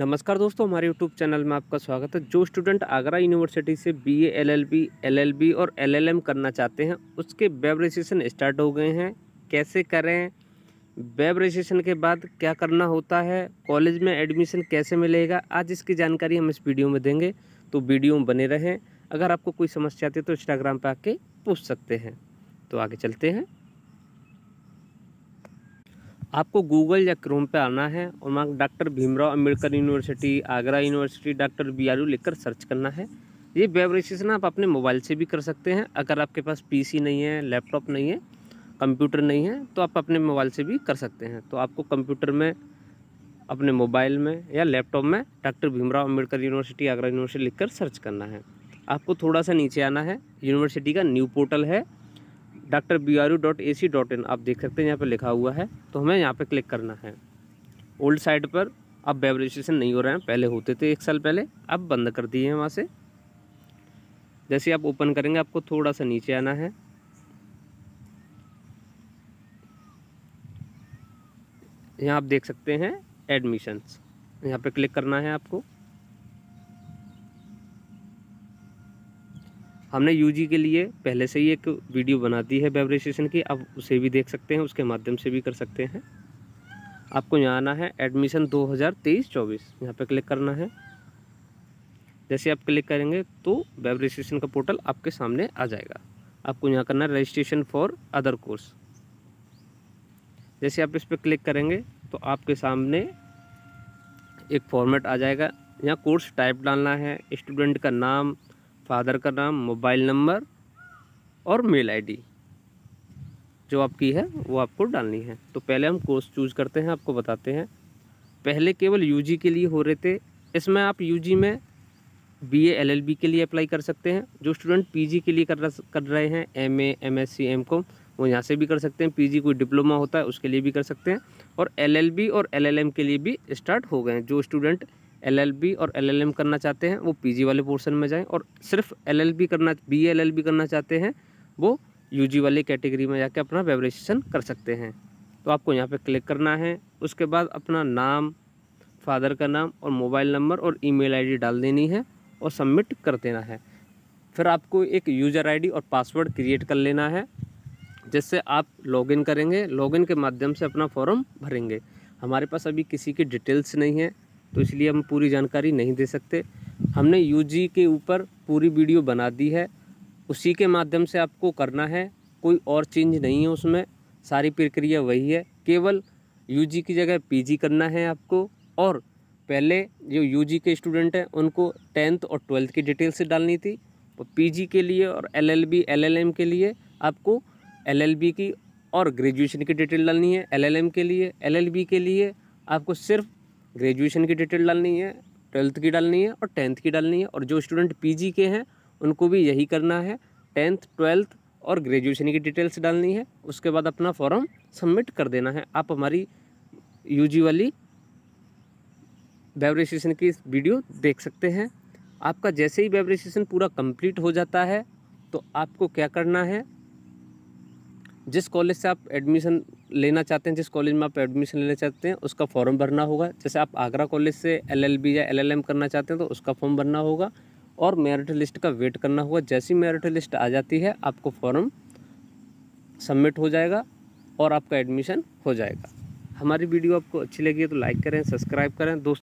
नमस्कार दोस्तों हमारे यूट्यूब चैनल में आपका स्वागत है जो स्टूडेंट आगरा यूनिवर्सिटी से बीए एलएलबी एलएलबी और एलएलएम करना चाहते हैं उसके वेब रजिस्ट्रेशन स्टार्ट हो गए हैं कैसे करें वेब रजिस्ट्रेशन के बाद क्या करना होता है कॉलेज में एडमिशन कैसे मिलेगा आज इसकी जानकारी हम इस वीडियो में देंगे तो वीडियो में बने रहें अगर आपको कोई समस्या आती है तो इंस्टाग्राम पर आके पूछ सकते हैं तो आगे चलते हैं आपको गूगल या क्रोम पे आना है और वहाँ doctor Bhimrao Ambedkar university Agra university doctor B R U लिखकर सर्च करना है ये वेब रजिस्ट्रेशन आप अपने मोबाइल से भी कर सकते हैं अगर आपके पास पीसी नहीं है लैपटॉप नहीं है कंप्यूटर नहीं है तो आप अपने मोबाइल से भी कर सकते हैं तो आपको कंप्यूटर में अपने मोबाइल में या लैपटॉप में doctor Bhimrao Ambedkar university Agra university लिखकर सर्च करना है आपको थोड़ा सा नीचे आना है यूनिवर्सिटी का न्यू पोर्टल है doctor B R U dot A C dot in आप देख सकते हैं यहाँ पर लिखा हुआ है तो हमें यहाँ पर क्लिक करना है ओल्ड साइट पर अब वेब रजिस्ट्रेशन नहीं हो रहे हैं पहले होते थे एक साल पहले अब बंद कर दिए हैं वहाँ से जैसे आप ओपन करेंगे आपको थोड़ा सा नीचे आना है यहाँ आप देख सकते हैं एडमिशन्स यहाँ पे क्लिक करना है आपको हमने यूजी के लिए पहले से ही एक वीडियो बना दी है वेब रजिस्ट्रेशन की आप उसे भी देख सकते हैं उसके माध्यम से भी कर सकते हैं आपको यहाँ आना है एडमिशन 2023-24 यहाँ पर क्लिक करना है जैसे आप क्लिक करेंगे तो वेब रजिस्ट्रेशन का पोर्टल आपके सामने आ जाएगा आपको यहाँ करना है रजिस्ट्रेशन फॉर अदर कोर्स जैसे आप इस पर क्लिक करेंगे तो आपके सामने एक फॉर्मेट आ जाएगा यहाँ कोर्स टाइप डालना है स्टूडेंट का नाम फादर का नाम मोबाइल नंबर और मेल आईडी जो आपकी है वो आपको डालनी है तो पहले हम कोर्स चूज करते हैं आपको बताते हैं पहले केवल यूजी के लिए हो रहे थे इसमें आप यूजी में बीए एलएलबी के लिए अप्लाई कर सकते हैं जो स्टूडेंट पीजी के लिए कर कर रहे हैं एमए एमएससी एमकॉम वो यहाँ से भी कर सकते हैं पीजी कोई डिप्लोमा होता है उसके लिए भी कर सकते हैं और एलएलबी और एलएलएम के लिए भी स्टार्ट हो गए हैं जो स्टूडेंट एलएलबी और एलएलएम करना चाहते हैं वो पीजी वाले पोर्शन में जाएं और सिर्फ एलएलबी करना बी एलएलबी करना चाहते हैं वो यूजी वाले कैटेगरी में जाके अपना वेबरेशन कर सकते हैं तो आपको यहाँ पे क्लिक करना है उसके बाद अपना नाम फादर का नाम और मोबाइल नंबर और ईमेल आईडी डाल देनी है और सबमिट कर देना है फिर आपको एक यूज़र आईडी और पासवर्ड क्रिएट कर लेना है जिससे आप लॉगिन करेंगे लॉगिन के माध्यम से अपना फॉर्म भरेंगे हमारे पास अभी किसी की डिटेल्स नहीं है तो इसलिए हम पूरी जानकारी नहीं दे सकते हमने यू के ऊपर पूरी वीडियो बना दी है उसी के माध्यम से आपको करना है कोई और चेंज नहीं है उसमें सारी प्रक्रिया वही है केवल यू की जगह पी करना है आपको और पहले जो यू के स्टूडेंट हैं उनको टेंथ और ट्वेल्थ की डिटेल से डालनी थी और पी के लिए और एल एल के लिए आपको एल की और ग्रेजुएशन की डिटेल डालनी है एल के लिए एल के लिए आपको सिर्फ ग्रेजुएशन की डिटेल डालनी है ट्वेल्थ की डालनी है और टेंथ की डालनी है और जो स्टूडेंट पीजी के हैं उनको भी यही करना है टेंथ ट्वेल्थ और ग्रेजुएशन की डिटेल्स डालनी है उसके बाद अपना फॉर्म सबमिट कर देना है आप हमारी यू वाली वेबरेसेशन की वीडियो देख सकते हैं आपका जैसे ही वेबरेसेशन पूरा कंप्लीट हो जाता है तो आपको क्या करना है जिस कॉलेज से आप एडमिशन लेना चाहते हैं जिस कॉलेज में आप एडमिशन लेना चाहते हैं उसका फॉर्म भरना होगा जैसे आप आगरा कॉलेज से एलएलबी या एलएलएम करना चाहते हैं तो उसका फॉर्म भरना होगा और मेरिट लिस्ट का वेट करना होगा जैसी मेरिट लिस्ट आ जाती है आपको फॉर्म सबमिट हो जाएगा और आपका एडमिशन हो जाएगा हमारी वीडियो आपको अच्छी लगी है तो लाइक करें सब्सक्राइब करें दोस्त